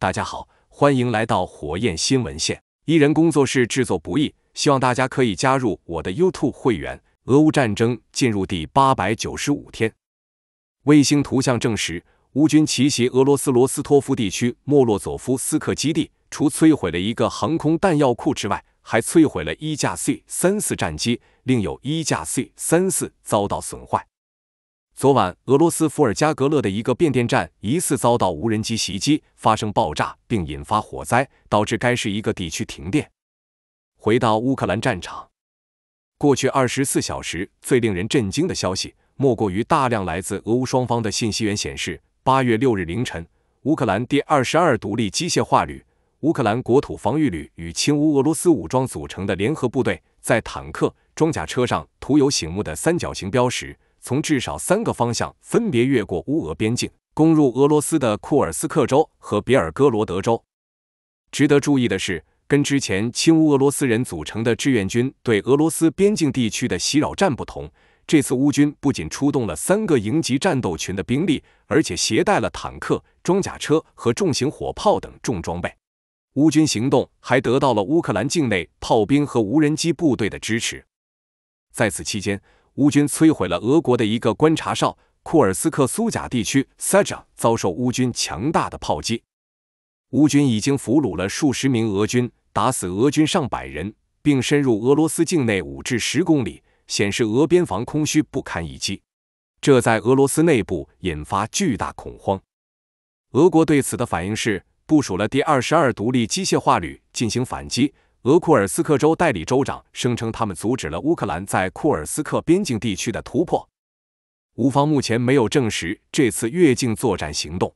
大家好，欢迎来到火焰新闻线。一人工作室制作不易，希望大家可以加入我的 YouTube 会员。俄乌战争进入第八百九十五天，卫星图像证实，乌军奇袭俄罗斯罗斯托夫地区莫洛佐夫斯克基地，除摧毁了一个航空弹药库之外，还摧毁了一架 C 三四战机，另有一架 C 三四遭到损坏。昨晚，俄罗斯伏尔加格勒的一个变电站疑似遭到无人机袭击，发生爆炸并引发火灾，导致该市一个地区停电。回到乌克兰战场，过去二十四小时最令人震惊的消息，莫过于大量来自俄乌双方的信息源显示，八月六日凌晨，乌克兰第二十二独立机械化旅、乌克兰国土防御旅与亲乌俄罗斯武装组成的联合部队，在坦克、装甲车上涂有醒目的三角形标识。从至少三个方向分别越过乌俄边境，攻入俄罗斯的库尔斯克州和别尔哥罗德州。值得注意的是，跟之前亲乌俄罗斯人组成的志愿军对俄罗斯边境地区的袭扰战不同，这次乌军不仅出动了三个营级战斗群的兵力，而且携带了坦克、装甲车和重型火炮等重装备。乌军行动还得到了乌克兰境内炮兵和无人机部队的支持。在此期间，乌军摧毁了俄国的一个观察哨，库尔斯克苏贾地区 j a 遭受乌军强大的炮击。乌军已经俘虏了数十名俄军，打死俄军上百人，并深入俄罗斯境内五至十公里，显示俄边防空虚不堪一击。这在俄罗斯内部引发巨大恐慌。俄国对此的反应是部署了第二十二独立机械化旅进行反击。俄库尔斯克州代理州长声称，他们阻止了乌克兰在库尔斯克边境地区的突破。乌方目前没有证实这次越境作战行动。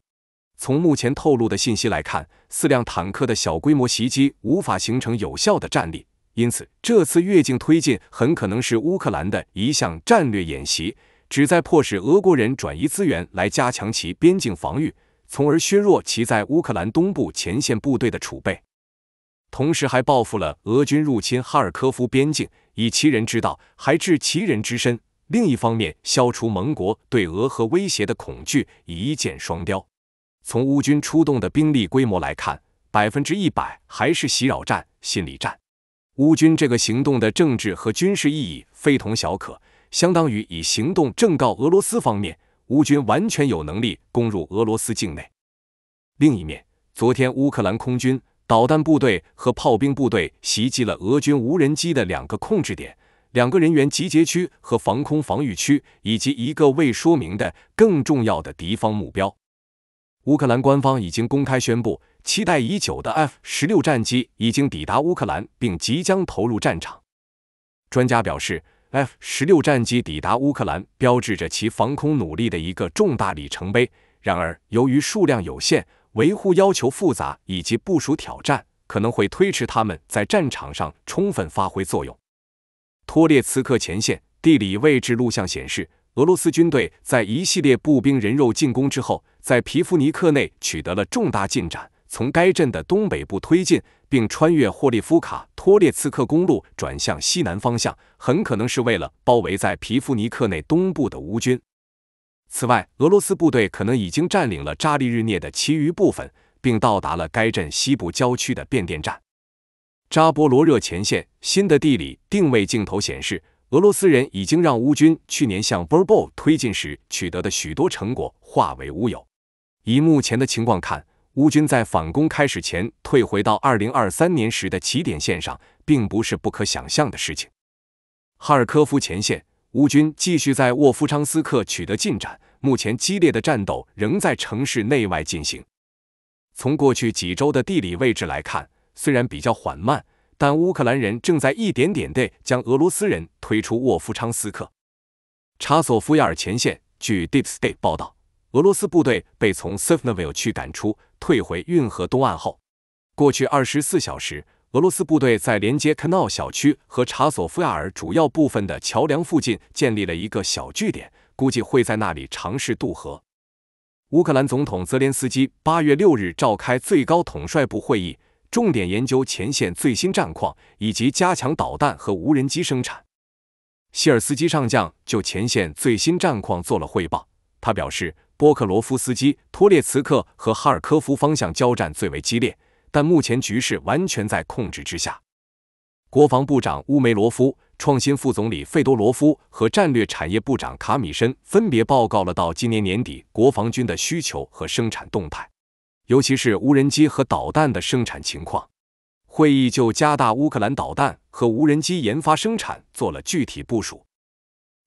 从目前透露的信息来看，四辆坦克的小规模袭击无法形成有效的战力，因此这次越境推进很可能是乌克兰的一项战略演习，旨在迫使俄国人转移资源来加强其边境防御，从而削弱其在乌克兰东部前线部队的储备。同时还报复了俄军入侵哈尔科夫边境，以其人之道还治其人之身。另一方面，消除盟国对俄核威胁的恐惧，一箭双雕。从乌军出动的兵力规模来看，百分之一百还是袭扰战、心理战。乌军这个行动的政治和军事意义非同小可，相当于以行动正告俄罗斯方面，乌军完全有能力攻入俄罗斯境内。另一面，昨天乌克兰空军。导弹部队和炮兵部队袭击了俄军无人机的两个控制点、两个人员集结区和防空防御区，以及一个未说明的更重要的敌方目标。乌克兰官方已经公开宣布，期待已久的 F 十六战机已经抵达乌克兰，并即将投入战场。专家表示，F 十六战机抵达乌克兰，标志着其防空努力的一个重大里程碑。然而，由于数量有限。维护要求复杂以及部署挑战可能会推迟他们在战场上充分发挥作用。托列茨克前线地理位置录像显示，俄罗斯军队在一系列步兵人肉进攻之后，在皮夫尼克内取得了重大进展，从该镇的东北部推进，并穿越霍利夫卡托列茨克公路转向西南方向，很可能是为了包围在皮夫尼克内东部的乌军。此外，俄罗斯部队可能已经占领了扎利日涅的其余部分，并到达了该镇西部郊区的变电站。扎波罗热前线新的地理定位镜头显示，俄罗斯人已经让乌军去年向 Verbo 推进时取得的许多成果化为乌有。以目前的情况看，乌军在反攻开始前退回到2023年时的起点线上，并不是不可想象的事情。哈尔科夫前线。乌军继续在沃夫昌斯克取得进展，目前激烈的战斗仍在城市内外进行。从过去几周的地理位置来看，虽然比较缓慢，但乌克兰人正在一点点地将俄罗斯人推出沃夫昌斯克。查索夫亚尔前线，据 DeepState 报道，俄罗斯部队被从 s e v n n v i l l e 赶出，退回运河东岸后，过去24小时。俄罗斯部队在连接 k a n 小区和查索夫亚尔主要部分的桥梁附近建立了一个小据点，估计会在那里尝试渡河。乌克兰总统泽连斯基八月六日召开最高统帅部会议，重点研究前线最新战况以及加强导弹和无人机生产。希尔斯基上将就前线最新战况做了汇报，他表示，波克罗夫斯基、托列茨克和哈尔科夫方向交战最为激烈。但目前局势完全在控制之下。国防部长乌梅罗夫、创新副总理费多罗夫和战略产业部长卡米申分别报告了到今年年底国防军的需求和生产动态，尤其是无人机和导弹的生产情况。会议就加大乌克兰导弹和无人机研发生产做了具体部署。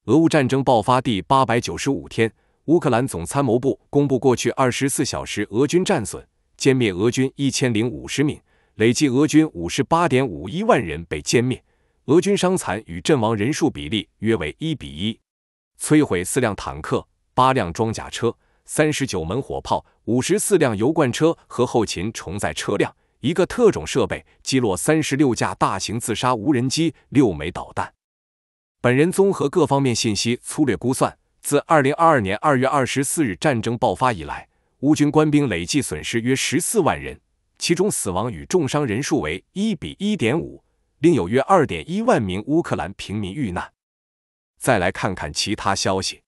俄乌战争爆发第八百九十五天，乌克兰总参谋部公布过去二十四小时俄军战损。歼灭俄军一千零五十名，累计俄军五十八点五一万人被歼灭，俄军伤残与阵亡人数比例约为一比一，摧毁四辆坦克、八辆装甲车、三十九门火炮、五十四辆油罐车和后勤重载车辆一个特种设备，击落三十六架大型自杀无人机、六枚导弹。本人综合各方面信息，粗略估算，自二零二二年二月二十四日战争爆发以来。乌军官兵累计损失约十四万人，其中死亡与重伤人数为一比一点五，另有约二点一万名乌克兰平民遇难。再来看看其他消息：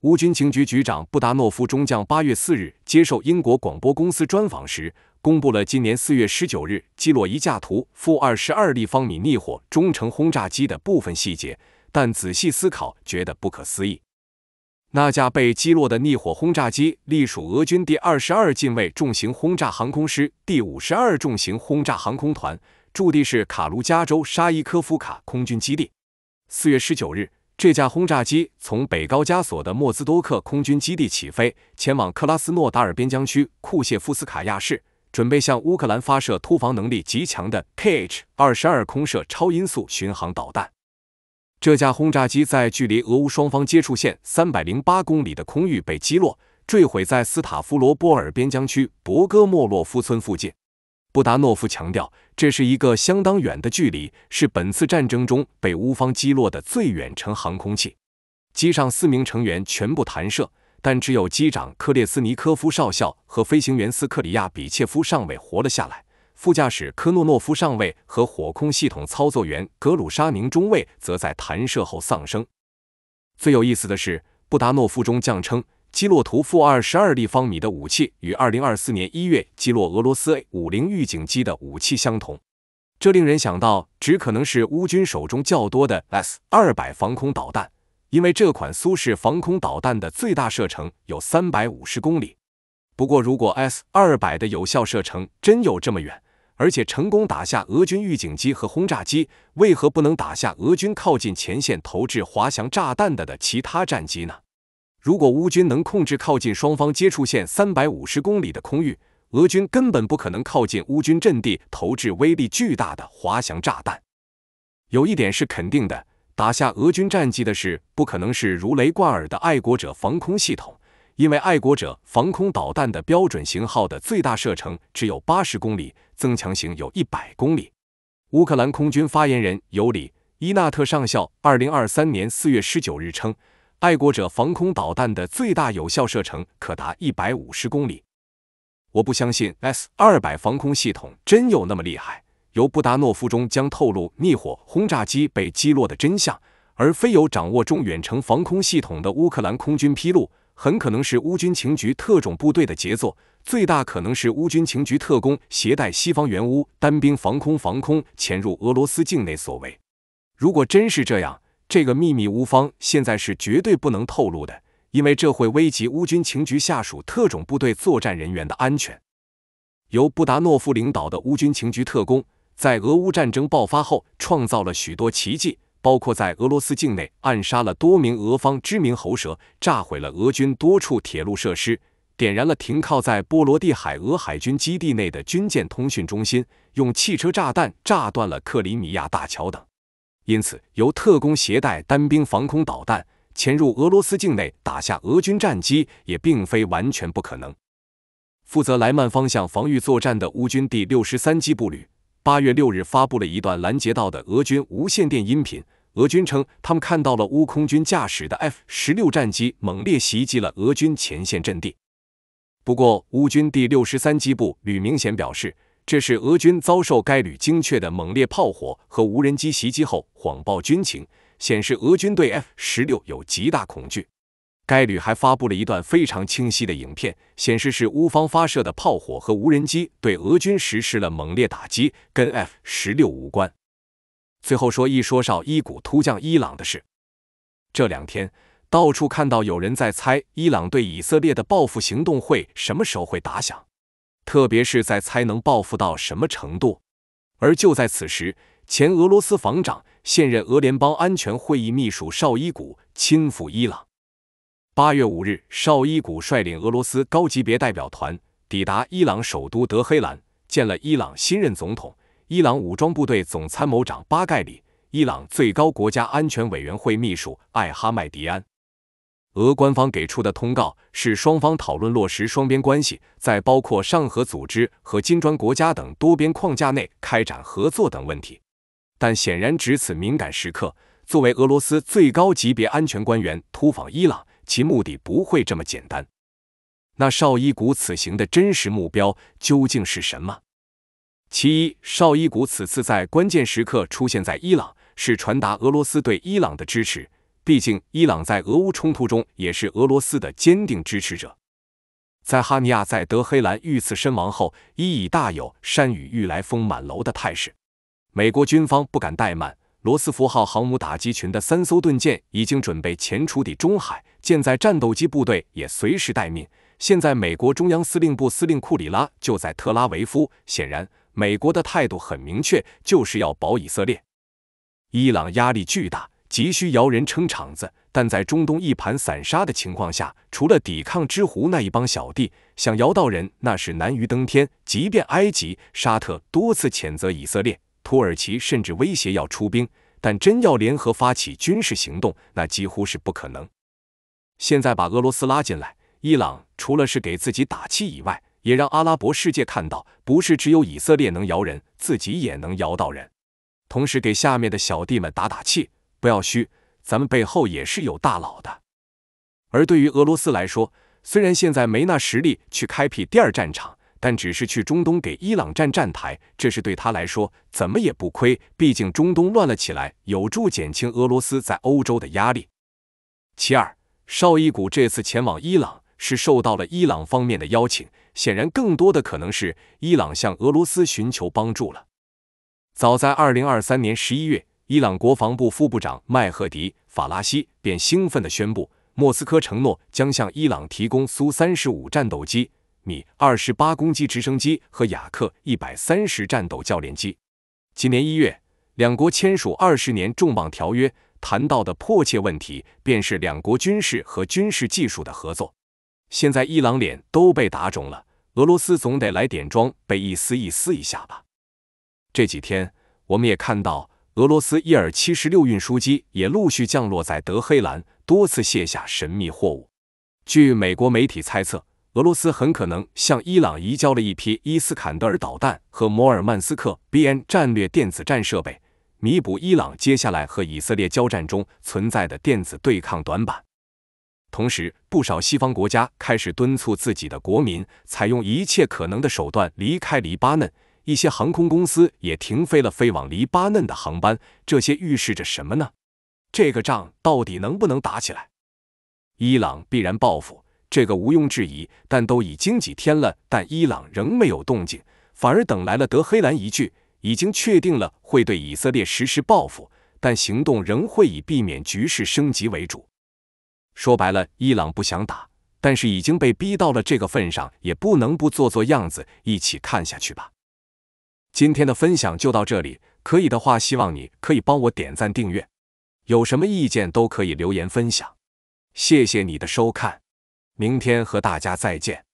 乌军情局局长布达诺夫中将八月四日接受英国广播公司专访时，公布了今年四月十九日击落一架图负二十二立方米逆火中程轰炸机的部分细节，但仔细思考觉得不可思议。那架被击落的逆火轰炸机隶属俄军第二十二近卫重型轰炸航空师第五十二重型轰炸航空团，驻地是卡卢加州沙伊科夫卡空军基地。四月十九日，这架轰炸机从北高加索的莫兹多克空军基地起飞，前往克拉斯诺达尔边疆区库谢夫斯卡亚市，准备向乌克兰发射突防能力极强的 Kh-22 空射超音速巡航导弹。这架轰炸机在距离俄乌双方接触线三百零八公里的空域被击落，坠毁在斯塔夫罗波尔边疆区博戈莫洛夫村附近。布达诺夫强调，这是一个相当远的距离，是本次战争中被乌方击落的最远程航空器。机上四名成员全部弹射，但只有机长克列斯尼科夫少校和飞行员斯克里亚比切夫上尉活了下来。副驾驶科诺诺夫上尉和火控系统操作员格鲁沙宁中尉则在弹射后丧生。最有意思的是，布达诺夫中将称，击落图 -22 立方米的武器与2024年1月击落俄罗斯 A-50 预警机的武器相同，这令人想到，只可能是乌军手中较多的 S-200 防空导弹，因为这款苏式防空导弹的最大射程有350公里。不过，如果 S-200 的有效射程真有这么远，而且成功打下俄军预警机和轰炸机，为何不能打下俄军靠近前线投掷滑翔炸弹的的其他战机呢？如果乌军能控制靠近双方接触线三百五十公里的空域，俄军根本不可能靠近乌军阵地投掷威力巨大的滑翔炸弹。有一点是肯定的，打下俄军战机的是不可能是如雷贯耳的爱国者防空系统。因为爱国者防空导弹的标准型号的最大射程只有八十公里，增强型有一百公里。乌克兰空军发言人尤里·伊纳特上校，二零二三年四月十九日称，爱国者防空导弹的最大有效射程可达一百五十公里。我不相信 S 二百防空系统真有那么厉害。由布达诺夫中将透露逆火轰炸机被击落的真相，而非由掌握中远程防空系统的乌克兰空军披露。很可能是乌军情局特种部队的杰作，最大可能是乌军情局特工携带西方援乌单兵防空防空潜入俄罗斯境内所为。如果真是这样，这个秘密乌方现在是绝对不能透露的，因为这会危及乌军情局下属特种部队作战人员的安全。由布达诺夫领导的乌军情局特工，在俄乌战争爆发后，创造了许多奇迹。包括在俄罗斯境内暗杀了多名俄方知名喉舌，炸毁了俄军多处铁路设施，点燃了停靠在波罗的海俄海军基地内的军舰通讯中心，用汽车炸弹炸断了克里米亚大桥等。因此，由特工携带单兵防空导弹潜入俄罗斯境内打下俄军战机，也并非完全不可能。负责莱曼方向防御作战的乌军第六十三机步旅。八月六日发布了一段拦截到的俄军无线电音频。俄军称，他们看到了乌空军驾驶的 F 十六战机猛烈袭击了俄军前线阵地。不过，乌军第六十三机部吕明显表示，这是俄军遭受该旅精确的猛烈炮火和无人机袭击后谎报军情，显示俄军对 F 十六有极大恐惧。该旅还发布了一段非常清晰的影片，显示是乌方发射的炮火和无人机对俄军实施了猛烈打击，跟 F 十六无关。最后说一说绍伊古突降伊朗的事。这两天到处看到有人在猜伊朗对以色列的报复行动会什么时候会打响，特别是在猜能报复到什么程度。而就在此时，前俄罗斯防长、现任俄联邦安全会议秘书绍伊古亲赴伊朗。八月五日，绍伊古率领俄罗斯高级别代表团抵达伊朗首都德黑兰，见了伊朗新任总统、伊朗武装部队总参谋长巴盖里、伊朗最高国家安全委员会秘书艾哈迈迪安。俄官方给出的通告是，双方讨论落实双边关系，在包括上合组织和金砖国家等多边框架内开展合作等问题。但显然，值此敏感时刻，作为俄罗斯最高级别安全官员突访伊朗。其目的不会这么简单。那绍伊古此行的真实目标究竟是什么？其一，绍伊古此次在关键时刻出现在伊朗，是传达俄罗斯对伊朗的支持。毕竟，伊朗在俄乌冲突中也是俄罗斯的坚定支持者。在哈尼亚在德黑兰遇刺身亡后，伊已大有“山雨欲来风满楼”的态势，美国军方不敢怠慢。罗斯福号航母打击群的三艘盾舰已经准备前出地中海，舰载战斗机部队也随时待命。现在，美国中央司令部司令库里拉就在特拉维夫。显然，美国的态度很明确，就是要保以色列。伊朗压力巨大，急需摇人撑场子，但在中东一盘散沙的情况下，除了抵抗之狐那一帮小弟，想摇到人那是难于登天。即便埃及、沙特多次谴责以色列。土耳其甚至威胁要出兵，但真要联合发起军事行动，那几乎是不可能。现在把俄罗斯拉进来，伊朗除了是给自己打气以外，也让阿拉伯世界看到，不是只有以色列能摇人，自己也能摇到人。同时给下面的小弟们打打气，不要虚，咱们背后也是有大佬的。而对于俄罗斯来说，虽然现在没那实力去开辟第二战场。但只是去中东给伊朗站站台，这是对他来说怎么也不亏。毕竟中东乱了起来，有助减轻俄罗斯在欧洲的压力。其二，绍伊古这次前往伊朗是受到了伊朗方面的邀请，显然更多的可能是伊朗向俄罗斯寻求帮助了。早在二零二三年十一月，伊朗国防部副部长迈赫迪·法拉西便兴奋地宣布，莫斯科承诺将向伊朗提供苏三十五战斗机。米二十八攻击直升机和雅克一百三十战斗教练机。今年一月，两国签署二十年重磅条约，谈到的迫切问题便是两国军事和军事技术的合作。现在伊朗脸都被打肿了，俄罗斯总得来点装备一丝一丝一下吧。这几天，我们也看到俄罗斯伊尔七十六运输机也陆续降落在德黑兰，多次卸下神秘货物。据美国媒体猜测。俄罗斯很可能向伊朗移交了一批伊斯坎德尔导弹和摩尔曼斯克 BN 战略电子战设备，弥补伊朗接下来和以色列交战中存在的电子对抗短板。同时，不少西方国家开始敦促自己的国民采用一切可能的手段离开黎巴嫩，一些航空公司也停飞了飞往黎巴嫩的航班。这些预示着什么呢？这个仗到底能不能打起来？伊朗必然报复。这个毋庸置疑，但都已经几天了，但伊朗仍没有动静，反而等来了德黑兰一句：已经确定了会对以色列实施报复，但行动仍会以避免局势升级为主。说白了，伊朗不想打，但是已经被逼到了这个份上，也不能不做做样子。一起看下去吧。今天的分享就到这里，可以的话，希望你可以帮我点赞订阅，有什么意见都可以留言分享。谢谢你的收看。明天和大家再见。